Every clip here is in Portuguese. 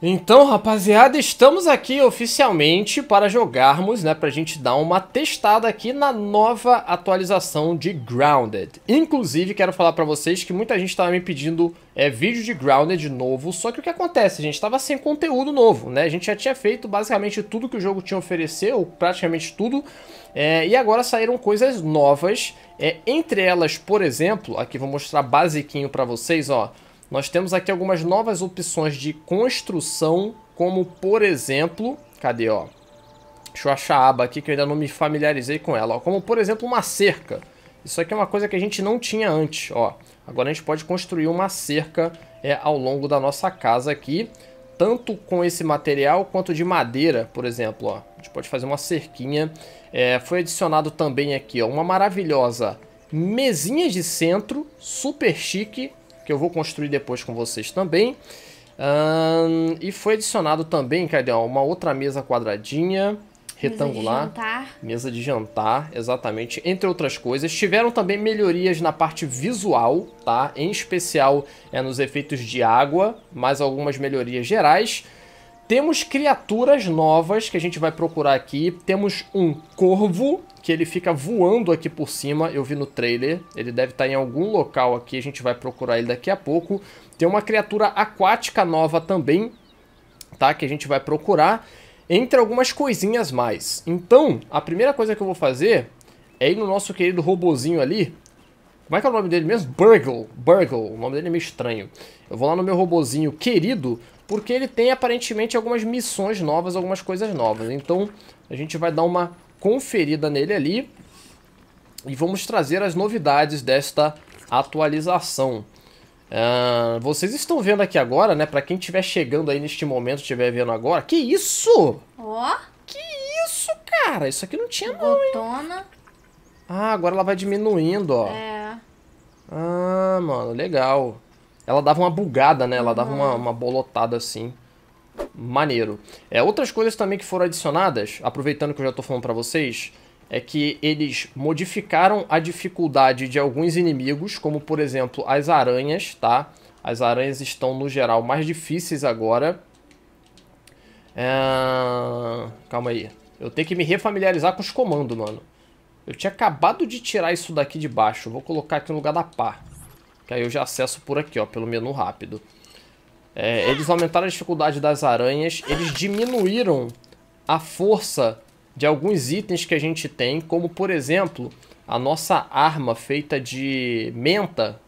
Então, rapaziada, estamos aqui oficialmente para jogarmos, né, pra gente dar uma testada aqui na nova atualização de Grounded. Inclusive, quero falar pra vocês que muita gente estava me pedindo é, vídeo de Grounded novo, só que o que acontece, a gente estava sem conteúdo novo, né, a gente já tinha feito basicamente tudo que o jogo tinha oferecido, praticamente tudo, é, e agora saíram coisas novas, é, entre elas, por exemplo, aqui vou mostrar basiquinho pra vocês, ó, nós temos aqui algumas novas opções de construção, como por exemplo, cadê ó? Deixa eu achar a aba aqui que eu ainda não me familiarizei com ela, ó. como por exemplo uma cerca. Isso aqui é uma coisa que a gente não tinha antes, ó. Agora a gente pode construir uma cerca é, ao longo da nossa casa aqui, tanto com esse material quanto de madeira, por exemplo, ó. A gente pode fazer uma cerquinha. É, foi adicionado também aqui, ó, uma maravilhosa mesinha de centro, super chique, que eu vou construir depois com vocês também. Um, e foi adicionado também, cadê? uma outra mesa quadradinha, retangular. Mesa de jantar. Mesa de jantar, exatamente. Entre outras coisas. Tiveram também melhorias na parte visual, tá? Em especial é, nos efeitos de água, mais algumas melhorias gerais. Temos criaturas novas que a gente vai procurar aqui. Temos um corvo, que ele fica voando aqui por cima, eu vi no trailer. Ele deve estar tá em algum local aqui, a gente vai procurar ele daqui a pouco. Tem uma criatura aquática nova também, tá? Que a gente vai procurar, entre algumas coisinhas mais. Então, a primeira coisa que eu vou fazer é ir no nosso querido robozinho ali como é que é o nome dele mesmo? Burgle. Burgle. O nome dele é meio estranho. Eu vou lá no meu robozinho querido, porque ele tem aparentemente algumas missões novas, algumas coisas novas. Então a gente vai dar uma conferida nele ali e vamos trazer as novidades desta atualização. Uh, vocês estão vendo aqui agora, né? Pra quem estiver chegando aí neste momento, estiver vendo agora. Que isso? Ó. Oh. Que isso, cara? Isso aqui não tinha não, Botona. Hein? Ah, agora ela vai diminuindo, ó. É. Ah, mano, legal. Ela dava uma bugada, né? Ela dava uma, uhum. uma bolotada assim. Maneiro. É, outras coisas também que foram adicionadas, aproveitando que eu já tô falando pra vocês, é que eles modificaram a dificuldade de alguns inimigos, como por exemplo as aranhas, tá? As aranhas estão no geral mais difíceis agora. É... Calma aí. Eu tenho que me refamiliarizar com os comandos, mano. Eu tinha acabado de tirar isso daqui de baixo. Vou colocar aqui no lugar da pá. Que aí eu já acesso por aqui, ó, pelo menu rápido. É, eles aumentaram a dificuldade das aranhas. Eles diminuíram a força de alguns itens que a gente tem. Como, por exemplo, a nossa arma feita de menta.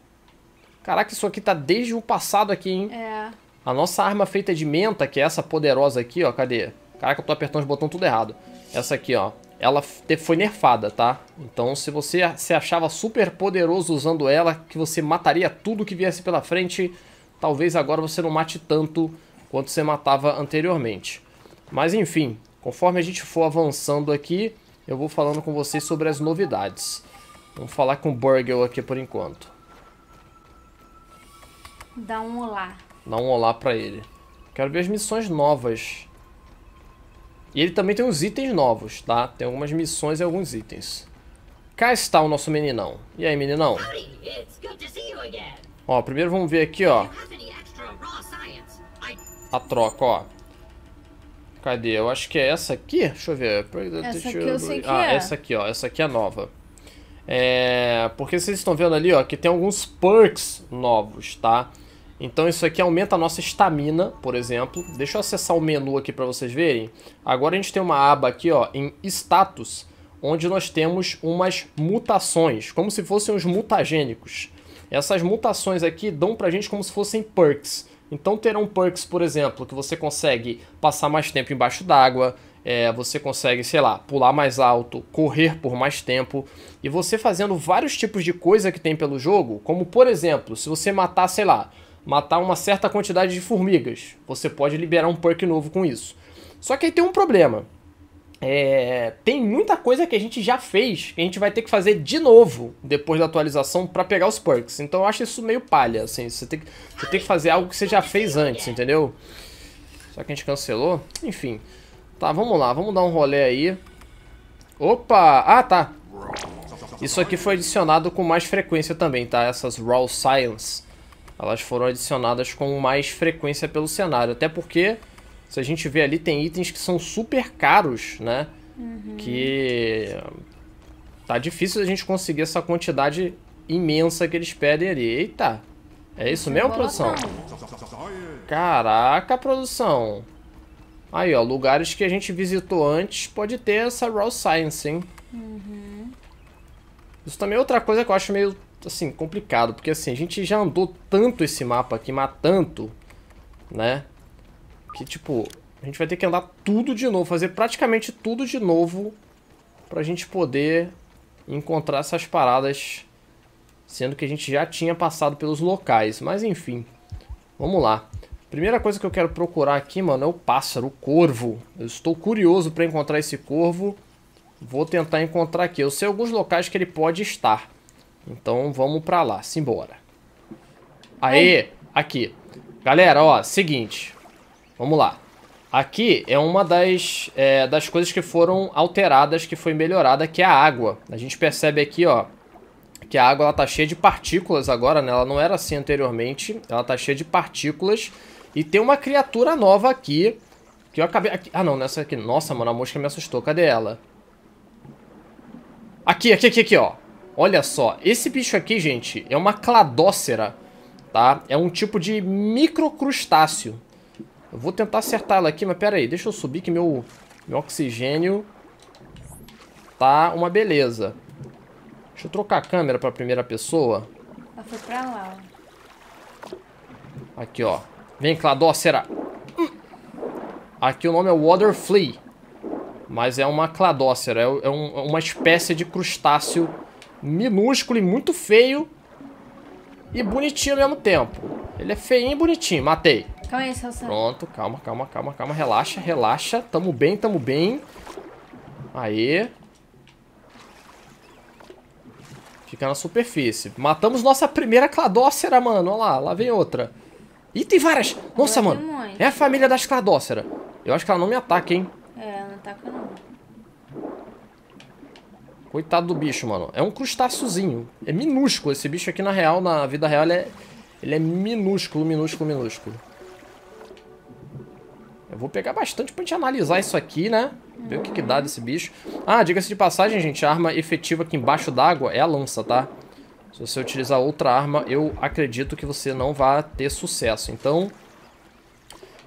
Caraca, isso aqui tá desde o passado aqui, hein? É. A nossa arma feita de menta, que é essa poderosa aqui, ó. Cadê? Caraca, eu tô apertando os botões tudo errado. Essa aqui, ó ela foi nerfada, tá? Então se você se achava super poderoso usando ela, que você mataria tudo que viesse pela frente, talvez agora você não mate tanto quanto você matava anteriormente. Mas enfim, conforme a gente for avançando aqui, eu vou falando com vocês sobre as novidades. Vamos falar com o Burgel aqui por enquanto. Dá um olá. Dá um olá pra ele. Quero ver as missões novas. E ele também tem uns itens novos, tá? Tem algumas missões e alguns itens. Cá está o nosso meninão. E aí, meninão? Ó, primeiro vamos ver aqui, ó. A troca, ó. Cadê? Eu acho que é essa aqui. Deixa eu ver. Essa aqui eu sei que ah, é. essa aqui, ó. Essa aqui é nova. É... Porque vocês estão vendo ali, ó, que tem alguns perks novos, tá? Então isso aqui aumenta a nossa estamina, por exemplo. Deixa eu acessar o menu aqui para vocês verem. Agora a gente tem uma aba aqui ó, em status, onde nós temos umas mutações, como se fossem os mutagênicos. Essas mutações aqui dão pra gente como se fossem perks. Então terão perks, por exemplo, que você consegue passar mais tempo embaixo d'água, é, você consegue, sei lá, pular mais alto, correr por mais tempo, e você fazendo vários tipos de coisa que tem pelo jogo, como por exemplo, se você matar, sei lá, matar uma certa quantidade de formigas. Você pode liberar um perk novo com isso. Só que aí tem um problema. É, tem muita coisa que a gente já fez que a gente vai ter que fazer de novo depois da atualização para pegar os perks. Então eu acho isso meio palha, assim. Você tem, que, você tem que fazer algo que você já fez antes, entendeu? Só que a gente cancelou. Enfim. Tá, vamos lá. Vamos dar um rolê aí. Opa! Ah, tá. Isso aqui foi adicionado com mais frequência também, tá? Essas Raw Silence. Elas foram adicionadas com mais frequência pelo cenário. Até porque, se a gente vê ali, tem itens que são super caros, né? Uhum. Que tá difícil a gente conseguir essa quantidade imensa que eles pedem ali. Eita! É isso é mesmo, produção? Caraca, produção! Aí, ó, lugares que a gente visitou antes pode ter essa Raw Science, hein? Uhum. Isso também é outra coisa que eu acho meio assim, complicado, porque assim, a gente já andou tanto esse mapa aqui, mas tanto, né? Que tipo, a gente vai ter que andar tudo de novo, fazer praticamente tudo de novo pra gente poder encontrar essas paradas, sendo que a gente já tinha passado pelos locais, mas enfim. Vamos lá. Primeira coisa que eu quero procurar aqui, mano, é o pássaro, o corvo. Eu estou curioso pra encontrar esse corvo. Vou tentar encontrar aqui. Eu sei alguns locais que ele pode estar. Então vamos pra lá, simbora. Aê, aqui. Galera, ó, seguinte. Vamos lá. Aqui é uma das, é, das coisas que foram alteradas, que foi melhorada, que é a água. A gente percebe aqui, ó, que a água ela tá cheia de partículas agora, né? Ela não era assim anteriormente, ela tá cheia de partículas. E tem uma criatura nova aqui, que eu acabei... Aqui... Ah, não, nessa aqui. Nossa, mano, a mosca me assustou. Cadê ela? Aqui, aqui, aqui, aqui, ó. Olha só, esse bicho aqui, gente, é uma cladócera, tá? É um tipo de microcrustáceo. Eu vou tentar acertar ela aqui, mas pera aí, deixa eu subir que meu, meu oxigênio tá uma beleza. Deixa eu trocar a câmera pra primeira pessoa. Ela foi pra lá, ó. Aqui, ó. Vem, cladócera. Hum. Aqui o nome é Water Flea. Mas é uma cladócera, é, é um, é uma espécie de crustáceo minúsculo e muito feio e bonitinho ao mesmo tempo. Ele é feinho e bonitinho. Matei. Calma aí, Celso. Pronto, calma, calma, calma, calma. Relaxa, relaxa. Tamo bem, tamo bem. Aê. Fica na superfície. Matamos nossa primeira cladócera, mano. Olha lá, lá vem outra. Ih, tem várias. Nossa, mano. é a família das cladóceras. Eu acho que ela não me ataca, hein. É, ela não ataca não. Coitado do bicho, mano. É um crustáceozinho. É minúsculo. Esse bicho aqui, na real, na vida real, ele é, ele é minúsculo, minúsculo, minúsculo. Eu vou pegar bastante pra gente analisar isso aqui, né? Ver o que, que dá desse bicho. Ah, diga-se de passagem, gente, a arma efetiva aqui embaixo d'água é a lança, tá? Se você utilizar outra arma, eu acredito que você não vai ter sucesso. Então...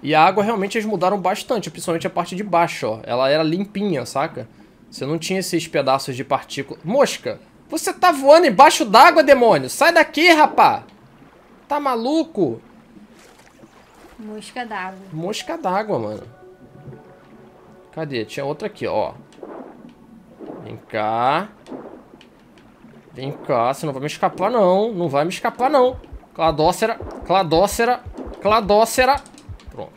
E a água realmente eles mudaram bastante, principalmente a parte de baixo, ó. Ela era limpinha, saca? Você não tinha esses pedaços de partícula. Mosca, você tá voando embaixo d'água, demônio. Sai daqui, rapá. Tá maluco? Mosca d'água. Mosca d'água, mano. Cadê? Tinha outra aqui, ó. Vem cá. Vem cá, você não vai me escapar, não. Não vai me escapar, não. Cladócera, cladócera, cladócera. Pronto.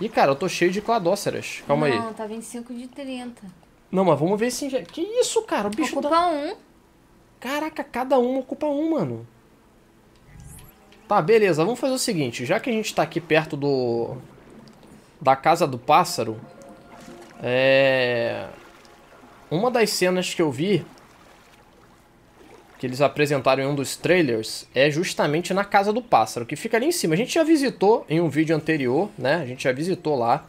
Ih, cara, eu tô cheio de cladóceras. Calma não, aí. Não, tá 25 de 30. Não, mas vamos ver se... Que isso, cara? O bicho Ocupa dá... um. Caraca, cada um ocupa um, mano. Tá, beleza. Vamos fazer o seguinte. Já que a gente tá aqui perto do... Da casa do pássaro... É... Uma das cenas que eu vi que eles apresentaram em um dos trailers é justamente na Casa do Pássaro, que fica ali em cima. A gente já visitou em um vídeo anterior, né? A gente já visitou lá.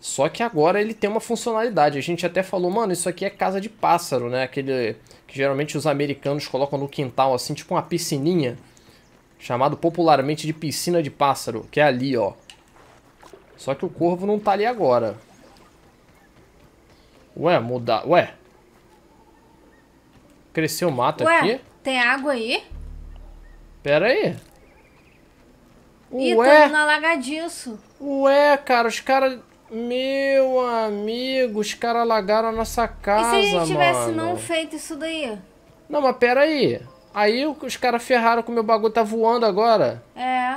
Só que agora ele tem uma funcionalidade. A gente até falou, mano, isso aqui é casa de pássaro, né? Aquele que geralmente os americanos colocam no quintal, assim, tipo uma piscininha. Chamado popularmente de piscina de pássaro, que é ali, ó. Só que o corvo não tá ali agora. Ué, mudar... Ué, Cresceu mato Ué, aqui? tem água aí? Pera aí. Ué? Ih, tô na alagadiço. Ué, cara, os caras... Meu amigo, os caras alagaram a nossa casa, E se a gente tivesse mano? não feito isso daí? Não, mas pera aí. Aí os caras ferraram que o meu bagulho tá voando agora. É.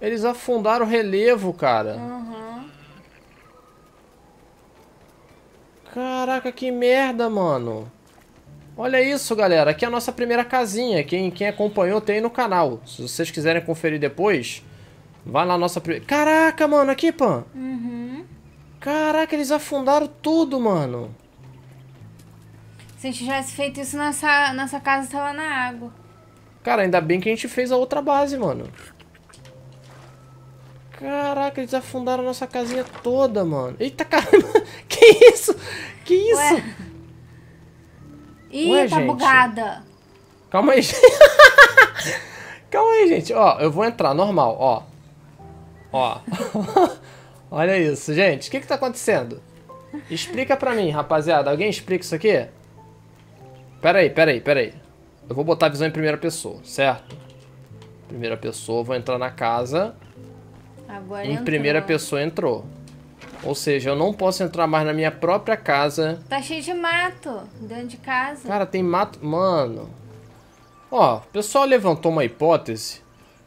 Eles afundaram o relevo, cara. Uhum. Caraca, que merda, mano. Olha isso, galera. Aqui é a nossa primeira casinha. Quem, quem acompanhou tem no canal. Se vocês quiserem conferir depois, vai lá nossa primeira... Caraca, mano, aqui, Pan. Uhum. Caraca, eles afundaram tudo, mano. Se a gente tivesse feito isso, nossa, nossa casa tava na água. Cara, ainda bem que a gente fez a outra base, mano. Caraca, eles afundaram a nossa casinha toda, mano. Eita, caramba. Que isso? Que isso? Ué. Ih, Ué, tá gente. bugada. Calma aí, gente. Calma aí, gente. Ó, eu vou entrar, normal, ó. Ó. Olha isso, gente. O que que tá acontecendo? Explica pra mim, rapaziada. Alguém explica isso aqui? Pera aí, pera aí, pera aí. Eu vou botar a visão em primeira pessoa, certo? Primeira pessoa, vou entrar na casa. Agora em entrou. primeira pessoa entrou. Ou seja, eu não posso entrar mais na minha própria casa. Tá cheio de mato dentro de casa. Cara, tem mato... Mano. Ó, o pessoal levantou uma hipótese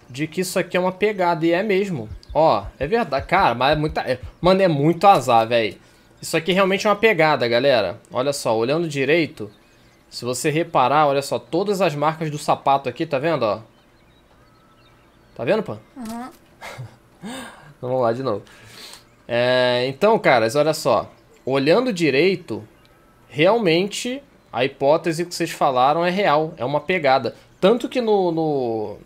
de que isso aqui é uma pegada. E é mesmo. Ó, é verdade. Cara, mas é muita... É, mano, é muito azar, velho. Isso aqui realmente é uma pegada, galera. Olha só, olhando direito... Se você reparar, olha só, todas as marcas do sapato aqui, tá vendo, ó? Tá vendo, pô? Aham. Uhum. Vamos lá de novo. É, então, caras, olha só. Olhando direito, realmente a hipótese que vocês falaram é real, é uma pegada. Tanto que no, no.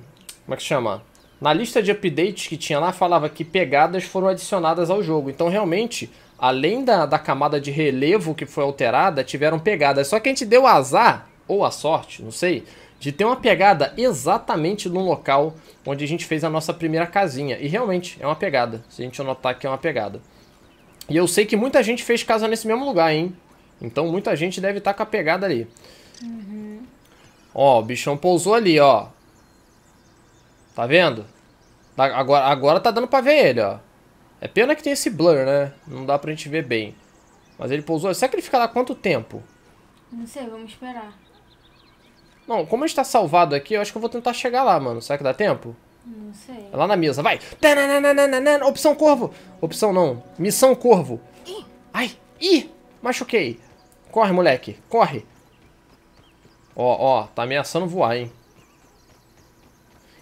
como é que chama? Na lista de updates que tinha lá, falava que pegadas foram adicionadas ao jogo. Então, realmente, além da, da camada de relevo que foi alterada, tiveram pegadas. Só que a gente deu azar, ou a sorte, não sei de ter uma pegada exatamente no local onde a gente fez a nossa primeira casinha. E realmente é uma pegada, se a gente anotar que é uma pegada. E eu sei que muita gente fez casa nesse mesmo lugar, hein? Então muita gente deve estar tá com a pegada ali. Uhum. Ó, o bichão pousou ali, ó. Tá vendo? Tá, agora, agora tá dando pra ver ele, ó. É pena que tem esse blur, né? Não dá pra gente ver bem. Mas ele pousou. Será que ele fica lá quanto tempo? Não sei, vamos esperar. Não, como a gente tá salvado aqui, eu acho que eu vou tentar chegar lá, mano. Será que dá tempo? Não sei. É lá na mesa, vai. opção corvo. Opção não. Missão corvo. Ih. Ai. Ih. Machuquei. Corre, moleque. Corre. Ó, ó. Tá ameaçando voar, hein.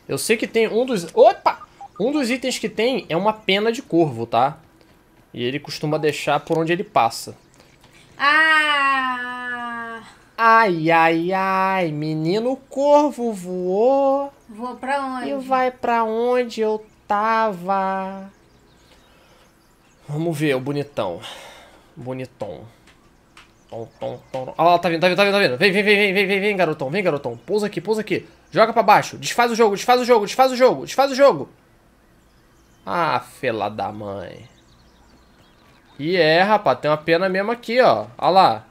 Eu sei que tem um dos... Opa! Um dos itens que tem é uma pena de corvo, tá? E ele costuma deixar por onde ele passa. Ah! Ai, ai, ai, menino corvo voou. Voou pra onde? E vai pra onde eu tava. Vamos ver, o bonitão. Bonitão. Tom, tom, tom. Olha lá, tá vindo, tá vindo, tá vindo, tá vindo. Vem, vem, vem, vem, vem, vem, vem, garotão, vem, garotão. Pousa aqui, pousa aqui. Joga pra baixo. Desfaz o jogo, desfaz o jogo, desfaz o jogo, desfaz o jogo. Ah, fela da mãe. E é, rapaz, tem uma pena mesmo aqui, ó. Olha lá.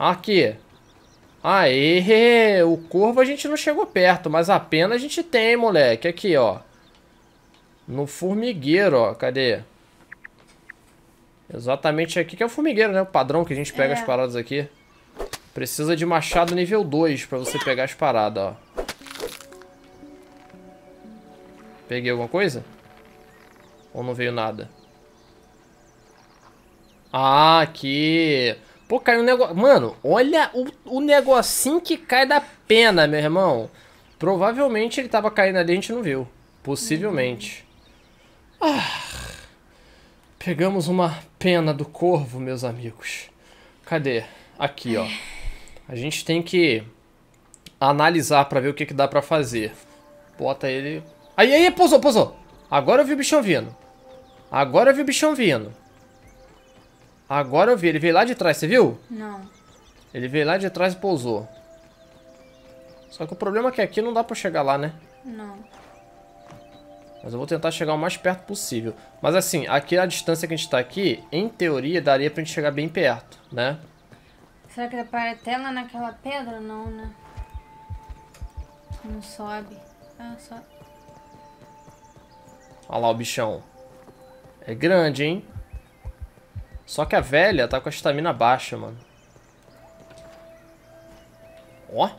Aqui. Aê, o corvo a gente não chegou perto, mas a pena a gente tem, moleque. Aqui, ó. No formigueiro, ó. Cadê? Exatamente aqui que é o formigueiro, né? O padrão que a gente pega é. as paradas aqui. Precisa de machado nível 2 pra você pegar as paradas, ó. Peguei alguma coisa? Ou não veio nada? Ah, aqui... Pô, caiu um negócio. Mano, olha o, o negocinho que cai da pena, meu irmão. Provavelmente ele tava caindo ali e a gente não viu. Possivelmente. Ah, pegamos uma pena do corvo, meus amigos. Cadê? Aqui, ó. A gente tem que analisar pra ver o que, que dá pra fazer. Bota ele... Aí, aí, pousou, pousou. Agora eu vi o bichão vindo. Agora eu vi o bichão vindo. Agora eu vi, ele veio lá de trás, você viu? Não. Ele veio lá de trás e pousou. Só que o problema é que aqui não dá pra chegar lá, né? Não. Mas eu vou tentar chegar o mais perto possível. Mas assim, aqui a distância que a gente tá aqui, em teoria, daria pra gente chegar bem perto, né? Será que dá pra até lá naquela pedra? Não, né? Não sobe. Ah, sobe. Olha lá o bichão. É grande, hein? Só que a velha tá com a estamina baixa, mano. Ó.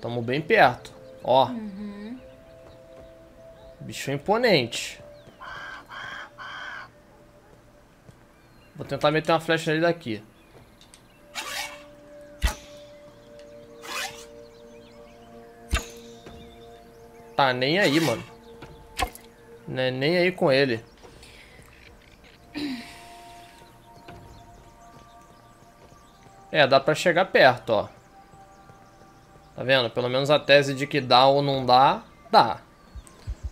Tamo bem perto. Ó. Uhum. Bicho é imponente. Vou tentar meter uma flecha nele daqui. Tá nem aí, mano. Né, nem aí com ele. É, dá pra chegar perto, ó. Tá vendo? Pelo menos a tese de que dá ou não dá, dá.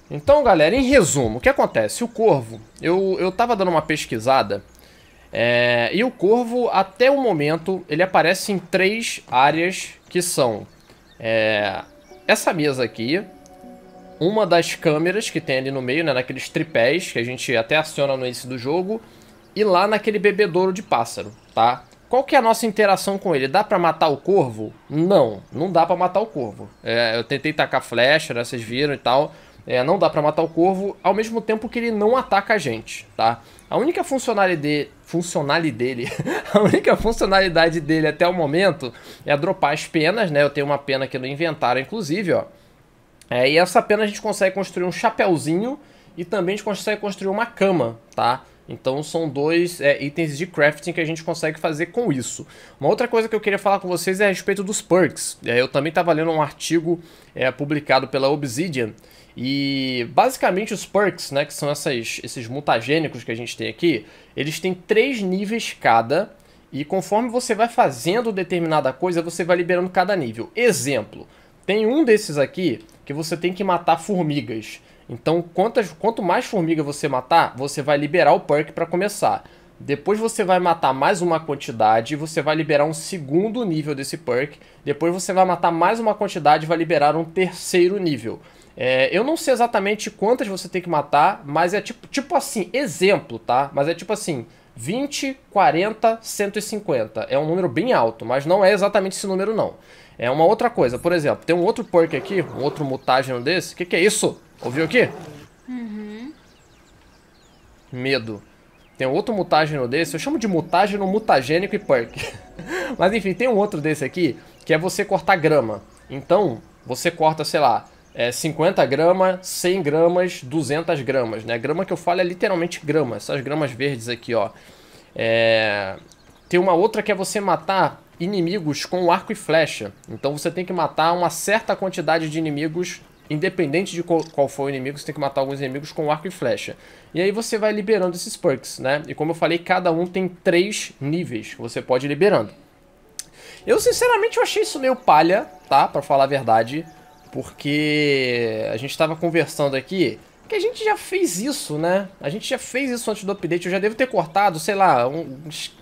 Então, galera, em resumo, o que acontece? O corvo, eu, eu tava dando uma pesquisada... É, e o corvo, até o momento, ele aparece em três áreas que são é, essa mesa aqui, uma das câmeras que tem ali no meio, né, naqueles tripés que a gente até aciona no início do jogo, e lá naquele bebedouro de pássaro, tá? Qual que é a nossa interação com ele? Dá pra matar o corvo? Não, não dá pra matar o corvo. É, eu tentei tacar flecha, né, vocês viram e tal. É, não dá pra matar o corvo, ao mesmo tempo que ele não ataca a gente, tá? A única funcionalidade, funcionalidade dele, a única funcionalidade dele até o momento é dropar as penas, né? Eu tenho uma pena aqui no inventário, inclusive, ó. É, e essa pena a gente consegue construir um chapéuzinho e também a gente consegue construir uma cama, tá? Então são dois é, itens de crafting que a gente consegue fazer com isso. Uma outra coisa que eu queria falar com vocês é a respeito dos perks. É, eu também estava lendo um artigo é, publicado pela Obsidian. E basicamente os perks, né, que são essas, esses mutagênicos que a gente tem aqui, eles têm três níveis cada. E conforme você vai fazendo determinada coisa, você vai liberando cada nível. Exemplo, tem um desses aqui que você tem que matar formigas. Então, quantas, quanto mais formiga você matar, você vai liberar o perk para começar. Depois você vai matar mais uma quantidade e você vai liberar um segundo nível desse perk. Depois você vai matar mais uma quantidade e vai liberar um terceiro nível. É, eu não sei exatamente quantas você tem que matar, mas é tipo, tipo assim, exemplo, tá? Mas é tipo assim, 20, 40, 150. É um número bem alto, mas não é exatamente esse número não. É uma outra coisa. Por exemplo, tem um outro perk aqui, um outro mutágeno desse. O que, que, é isso? Ouviu aqui? Uhum. Medo. Tem um outro mutágeno desse. Eu chamo de mutágeno, mutagênico e perk. mas enfim, tem um outro desse aqui, que é você cortar grama. Então, você corta, sei lá, é, 50 gramas, 100 gramas, 200 gramas, né? Grama que eu falo é literalmente grama, essas gramas verdes aqui, ó. É... Tem uma outra que é você matar inimigos com arco e flecha. Então você tem que matar uma certa quantidade de inimigos, independente de qual, for o inimigo, você tem que matar alguns inimigos com arco e flecha. E aí você vai liberando esses perks, né? E como eu falei, cada um tem três níveis que você pode ir liberando. Eu sinceramente eu achei isso meio palha, tá? Pra falar a verdade porque a gente estava conversando aqui que a gente já fez isso, né? A gente já fez isso antes do update. Eu já devo ter cortado, sei lá, uns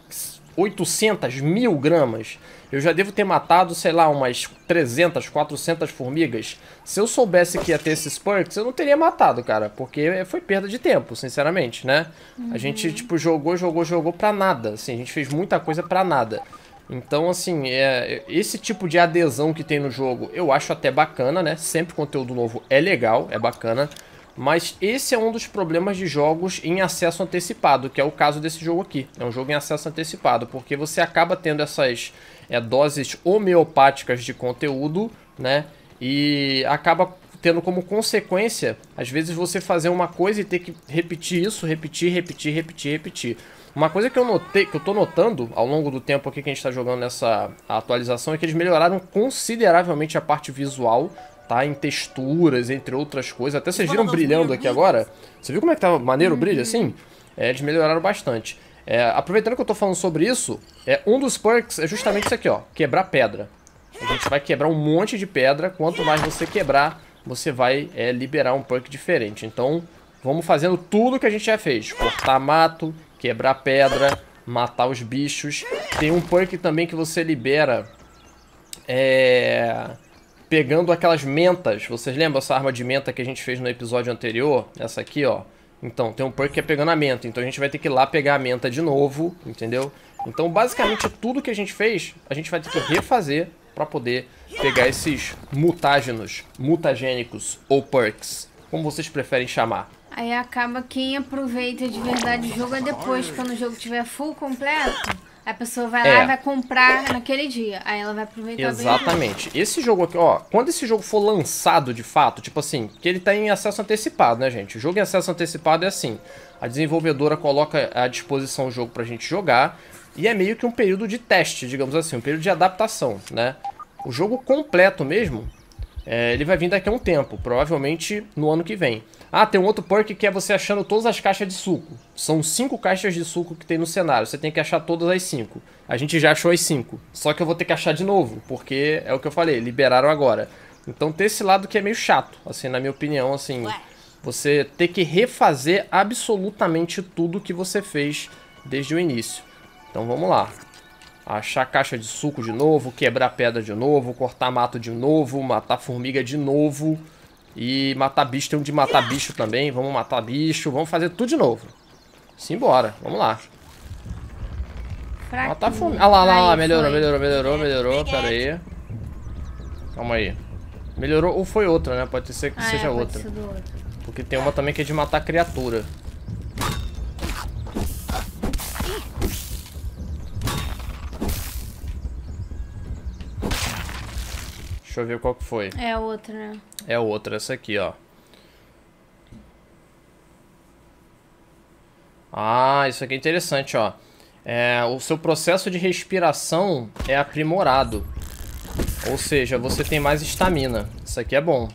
800 mil gramas. Eu já devo ter matado, sei lá, umas 300, 400 formigas. Se eu soubesse que ia ter esses perks, eu não teria matado, cara. Porque foi perda de tempo, sinceramente, né? Uhum. A gente, uhum. tipo, jogou, jogou, jogou pra nada. Assim, a gente fez muita coisa pra nada. Então, assim, é, esse tipo de adesão que tem no jogo eu acho até bacana, né? Sempre conteúdo novo é legal, é bacana. Mas esse é um dos problemas de jogos em acesso antecipado, que é o caso desse jogo aqui. É um jogo em acesso antecipado, porque você acaba tendo essas é, doses homeopáticas de conteúdo, né? E acaba tendo como consequência, às vezes, você fazer uma coisa e ter que repetir isso, repetir, repetir, repetir, repetir. Uma coisa que eu notei, que eu tô notando ao longo do tempo aqui que a gente tá jogando nessa atualização é que eles melhoraram consideravelmente a parte visual, tá? Em texturas, entre outras coisas. Até vocês viram brilhando aqui agora. Você viu como é que tava maneiro o brilho uhum. assim? É, eles melhoraram bastante. É, aproveitando que eu tô falando sobre isso, é, um dos perks é justamente isso aqui, ó. Quebrar pedra. A gente vai quebrar um monte de pedra. Quanto mais você quebrar, você vai é, liberar um perk diferente. Então, vamos fazendo tudo que a gente já fez. Cortar mato, quebrar pedra, matar os bichos. Tem um perk também que você libera é, pegando aquelas mentas. Vocês lembram essa arma de menta que a gente fez no episódio anterior? Essa aqui, ó. Então, tem um perk que é pegando a menta. Então a gente vai ter que ir lá pegar a menta de novo, entendeu? Então, basicamente, tudo que a gente fez, a gente vai ter que refazer para poder pegar esses mutágenos, mutagênicos ou perks, como vocês preferem chamar. Aí acaba quem aproveita de verdade o jogo é depois, quando o jogo tiver full completo, a pessoa vai é. lá e vai comprar naquele dia. Aí ela vai aproveitar Exatamente. esse jogo aqui, ó, quando esse jogo for lançado de fato, tipo assim, que ele tá em acesso antecipado, né, gente? O jogo em acesso antecipado é assim. A desenvolvedora coloca à disposição o jogo pra gente jogar. E é meio que um período de teste, digamos assim, um período de adaptação, né? O jogo completo mesmo, é, ele vai vir daqui a um tempo, provavelmente no ano que vem. Ah, tem um outro perk que é você achando todas as caixas de suco. São cinco caixas de suco que tem no cenário, você tem que achar todas as cinco. A gente já achou as cinco, só que eu vou ter que achar de novo, porque é o que eu falei, liberaram agora. Então tem esse lado que é meio chato, assim, na minha opinião, assim... Você ter que refazer absolutamente tudo que você fez desde o início. Então vamos lá. Achar caixa de suco de novo, quebrar pedra de novo, cortar mato de novo, matar formiga de novo. E matar bicho, tem um de matar bicho também. Vamos matar bicho, vamos fazer tudo de novo. Simbora, vamos lá. Fraquinho. Matar formiga. Ah lá, lá, lá, melhorou, melhorou, melhorou, melhorou, pera aí. Calma aí. Melhorou ou foi outra, né? Pode ser que ah, é, seja é, outra. Porque tem uma também que é de matar criatura. Deixa eu ver qual que foi. É a outra, né? É a outra, essa aqui, ó. Ah, isso aqui é interessante, ó. É, o seu processo de respiração é aprimorado. Ou seja, você tem mais estamina. Isso aqui é bom.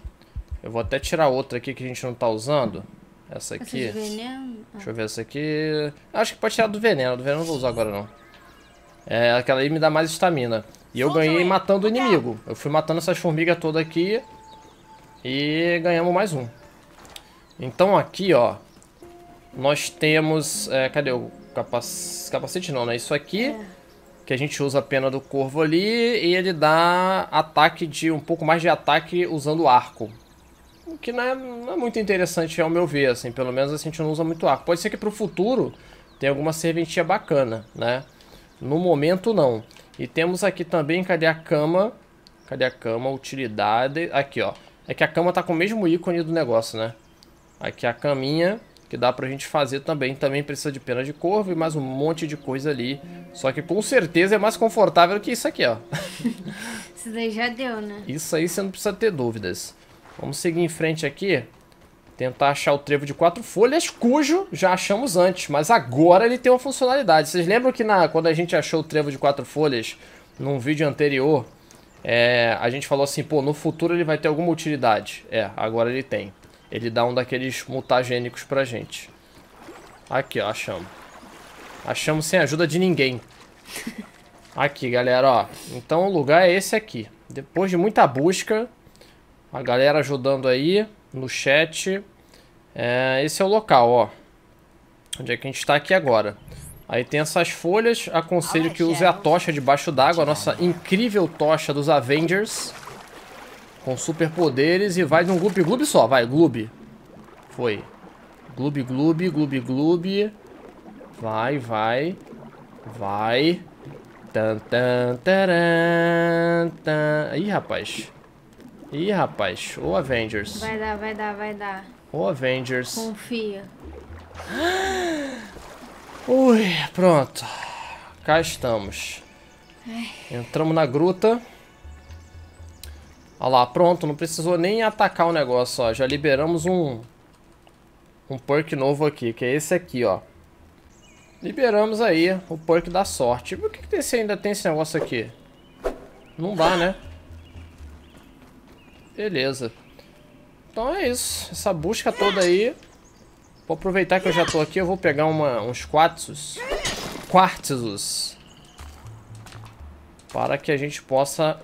Eu vou até tirar outra aqui que a gente não tá usando. Essa aqui. Essa veneno? Deixa eu ver essa aqui. Acho que pode tirar do veneno. Do veneno não vou usar agora, não. É, aquela aí me dá mais estamina. E eu ganhei matando o inimigo. Eu fui matando essas formigas todas aqui. E ganhamos mais um. Então aqui, ó. Nós temos... É, cadê o capac... capacete? Não, né? Isso aqui. É. Que a gente usa a pena do corvo ali. E ele dá ataque de... Um pouco mais de ataque usando arco. O que não é, não é muito interessante ao meu ver, assim. Pelo menos assim, a gente não usa muito arco. Pode ser que pro futuro tem alguma serventia bacana, né? No momento, não. E temos aqui também, cadê a cama? Cadê a cama? Utilidade. Aqui, ó. É que a cama tá com o mesmo ícone do negócio, né? Aqui a caminha, que dá pra gente fazer também. Também precisa de pena de corvo e mais um monte de coisa ali. Só que com certeza é mais confortável que isso aqui, ó. isso daí já deu, né? Isso aí você não precisa ter dúvidas. Vamos seguir em frente aqui tentar achar o trevo de quatro folhas, cujo já achamos antes, mas agora ele tem uma funcionalidade. Vocês lembram que na, quando a gente achou o trevo de quatro folhas num vídeo anterior, é, a gente falou assim, pô, no futuro ele vai ter alguma utilidade. É, agora ele tem. Ele dá um daqueles mutagênicos pra gente. Aqui, ó, achamos. Achamos sem ajuda de ninguém. Aqui, galera, ó. Então o lugar é esse aqui. Depois de muita busca, a galera ajudando aí, no chat. É, esse é o local, ó. Onde é que a gente está aqui agora. Aí tem essas folhas, aconselho que use a tocha debaixo d'água, a nossa incrível tocha dos Avengers. Com superpoderes e vai num gloob gloob só, vai, gloob. Foi. Gloob gloob, gloob gloob. Vai, vai. Vai. Tan, tan, taran, tan. Ih, rapaz. Ih, rapaz. o Avengers. Vai dar, vai dar, vai dar. O Avengers. Confia. Ui, pronto. Cá estamos. Entramos na gruta. Olha lá, pronto. Não precisou nem atacar o negócio, ó. Já liberamos um... Um perk novo aqui, que é esse aqui, ó. Liberamos aí o perk da sorte. Por que, que esse, ainda tem esse negócio aqui? Não dá, né? Beleza. Então é isso. Essa busca toda aí. Vou aproveitar que eu já tô aqui. Eu vou pegar uma, uns quartzos. Quartzos. Para que a gente possa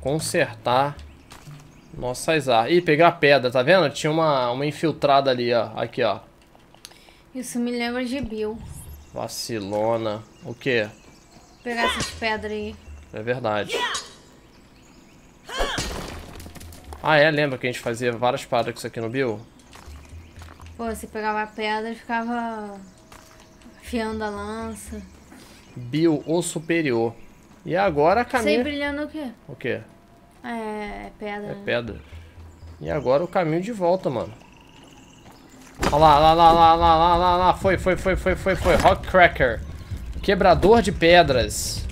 consertar nossas armas. Ih, pegar a pedra, tá vendo? Tinha uma, uma infiltrada ali, ó. Aqui, ó. Isso me lembra de Bill. Vacilona. O quê? pegar essas pedras aí. É verdade. Ah, é? Lembra que a gente fazia várias paradas com isso aqui no Bill? Pô, você pegava a pedra e ficava afiando a lança. Bill, o superior. E agora a caminho... Sem brilhando o quê? O quê? É, é pedra. É pedra. E agora o caminho de volta, mano. Olha lá, lá, lá, lá, lá, lá, lá, lá. Foi, foi, foi, foi, foi, foi. Rock Cracker. Quebrador de pedras.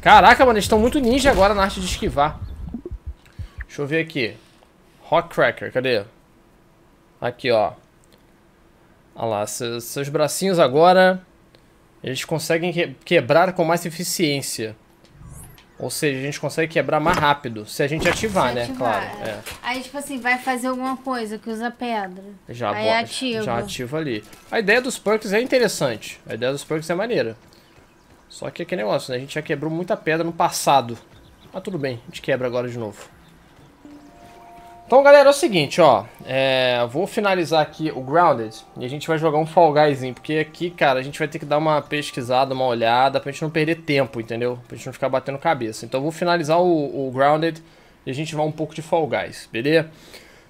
Caraca, mano, eles estão muito ninja agora na arte de esquivar. Deixa eu ver aqui. Rock Cracker, cadê? Aqui, ó. Olha lá, seus, seus bracinhos agora... Eles conseguem quebrar com mais eficiência. Ou seja, a gente consegue quebrar mais rápido. Se a gente ativar, né? Claro. É. Aí, tipo assim, vai fazer alguma coisa que usa pedra. Já, Aí ativa. Já ativa ali. A ideia dos perks é interessante. A ideia dos perks é maneira. Só que é aquele negócio, né? A gente já quebrou muita pedra no passado. Mas tudo bem, a gente quebra agora de novo. Então, galera, é o seguinte, ó. É, vou finalizar aqui o Grounded e a gente vai jogar um Fall Guyzinho, porque aqui, cara, a gente vai ter que dar uma pesquisada, uma olhada, pra gente não perder tempo, entendeu? Pra gente não ficar batendo cabeça. Então, vou finalizar o, o Grounded e a gente vai um pouco de Fall Guys, beleza?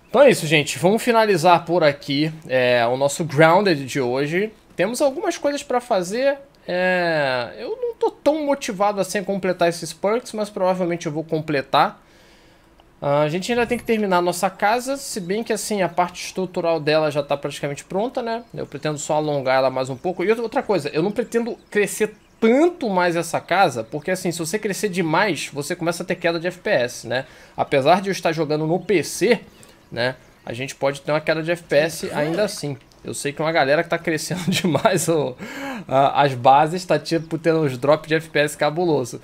Então é isso, gente. Vamos finalizar por aqui é, o nosso Grounded de hoje. Temos algumas coisas pra fazer. É, eu não tô tão motivado assim a completar esses perks, mas provavelmente eu vou completar. Ah, a gente ainda tem que terminar a nossa casa, se bem que assim a parte estrutural dela já está praticamente pronta, né? Eu pretendo só alongar ela mais um pouco. E outra coisa, eu não pretendo crescer tanto mais essa casa, porque assim, se você crescer demais, você começa a ter queda de FPS, né? Apesar de eu estar jogando no PC, né? A gente pode ter uma queda de FPS ainda assim. Eu sei que uma galera que tá crescendo demais o, as bases tá tipo tendo uns drops de FPS cabuloso.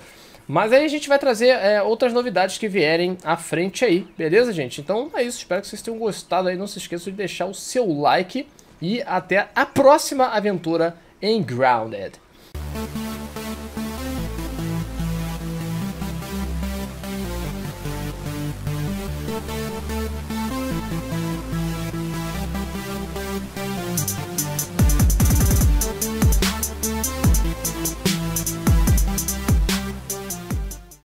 Mas aí a gente vai trazer é, outras novidades que vierem à frente aí, beleza, gente? Então é isso, espero que vocês tenham gostado aí. Não se esqueçam de deixar o seu like e até a próxima aventura em Grounded.